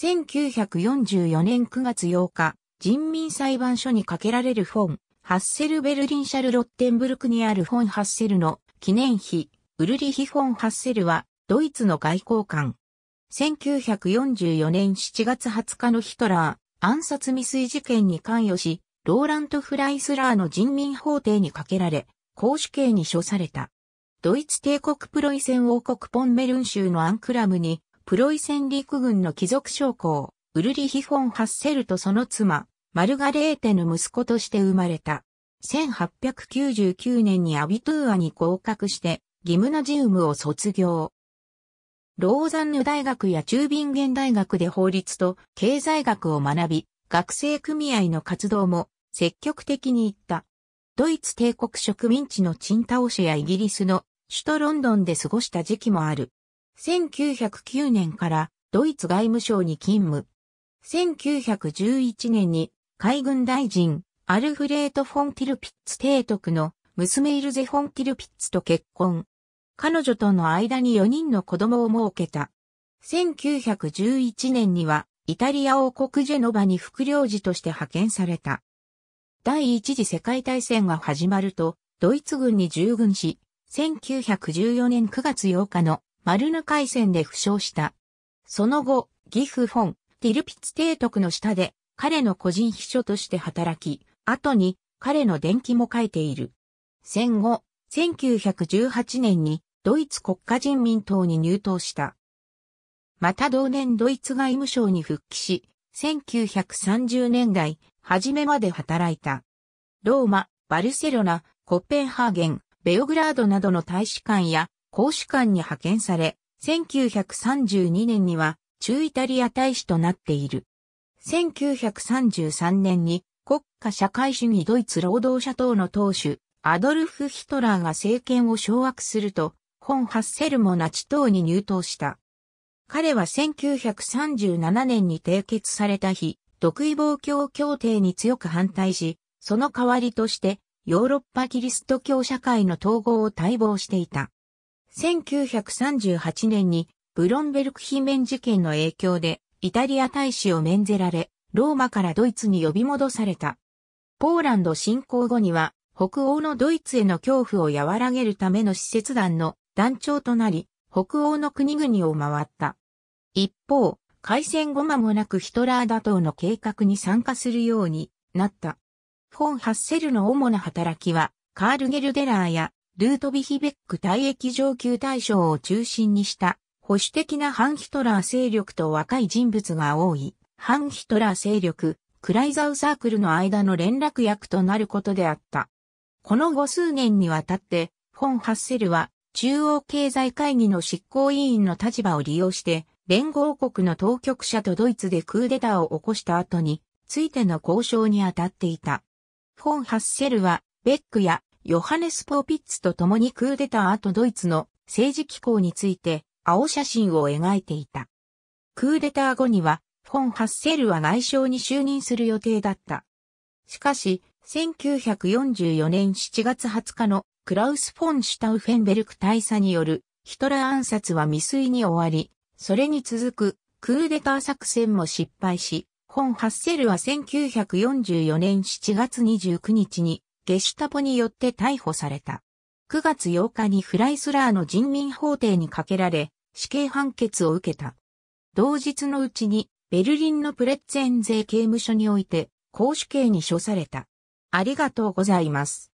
1944年9月8日、人民裁判所にかけられるフォン、ハッセルベルリンシャルロッテンブルクにあるフォンハッセルの記念碑、ウルリヒ・フォン・ハッセルは、ドイツの外交官。1944年7月20日のヒトラー暗殺未遂事件に関与し、ローラント・フライスラーの人民法廷にかけられ、公主刑に処された。ドイツ帝国プロイセン王国ポンメルン州のアンクラムにプロイセン陸軍の貴族将校、ウルリヒ・フォン・ハッセルとその妻、マルガレーテの息子として生まれた。1899年にアビトゥーアに合格して、ギムナジウムを卒業。ローザンヌ大学や中ビンゲン大学で法律と経済学を学び、学生組合の活動も積極的に行った。ドイツ帝国植民地のチンタオシやイギリスの首都ロンドンで過ごした時期もある。1909年からドイツ外務省に勤務。1911年に海軍大臣アルフレート・フォン・ティルピッツ提督の娘イルゼ・フォン・ティルピッツと結婚。彼女との間に4人の子供を設けた。1911年にはイタリア王国ジェノバに副領事として派遣された。第一次世界大戦が始まると、ドイツ軍に従軍し、1914年9月8日のマルヌ海戦で負傷した。その後、ギフ・フォン、ティルピツ提督の下で、彼の個人秘書として働き、後に彼の伝記も書いている。戦後、1918年にドイツ国家人民党に入党した。また同年ドイツ外務省に復帰し、1930年代、初めまで働いた。ローマ、バルセロナ、コッペンハーゲン、ベオグラードなどの大使館や公主館に派遣され、1932年には中イタリア大使となっている。1933年に国家社会主義ドイツ労働者党の党首、アドルフ・ヒトラーが政権を掌握すると、本ハッセルもナチ党に入党した。彼は1937年に締結された日、独位防共協定に強く反対し、その代わりとして、ヨーロッパキリスト教社会の統合を待望していた。1938年にブロンベルク非免事件の影響でイタリア大使を免ぜられ、ローマからドイツに呼び戻された。ポーランド侵攻後には北欧のドイツへの恐怖を和らげるための施設団の団長となり、北欧の国々を回った。一方、開戦後間もなくヒトラー打倒の計画に参加するようになった。フォン・ハッセルの主な働きは、カール・ゲルデラーやルートビヒベック退役上級大将を中心にした保守的な反ヒトラー勢力と若い人物が多い反ヒトラー勢力クライザウサークルの間の連絡役となることであった。この後数年にわたってフォン・ハッセルは中央経済会議の執行委員の立場を利用して連合国の当局者とドイツでクーデターを起こした後についての交渉に当たっていた。フォン・ハッセルはベックやヨハネス・ポーピッツと共にクーデター後ドイツの政治機構について青写真を描いていた。クーデター後には、フォン・ハッセルは内相に就任する予定だった。しかし、1944年7月20日のクラウス・フォン・シュタウフェンベルク大佐によるヒトラー暗殺は未遂に終わり、それに続くクーデター作戦も失敗し、フォン・ハッセルは1944年7月29日にゲシュタポによって逮捕された。9月8日にフライスラーの人民法廷にかけられ、死刑判決を受けた。同日のうちに、ベルリンのプレッツェン税刑務所において、公主刑に処された。ありがとうございます。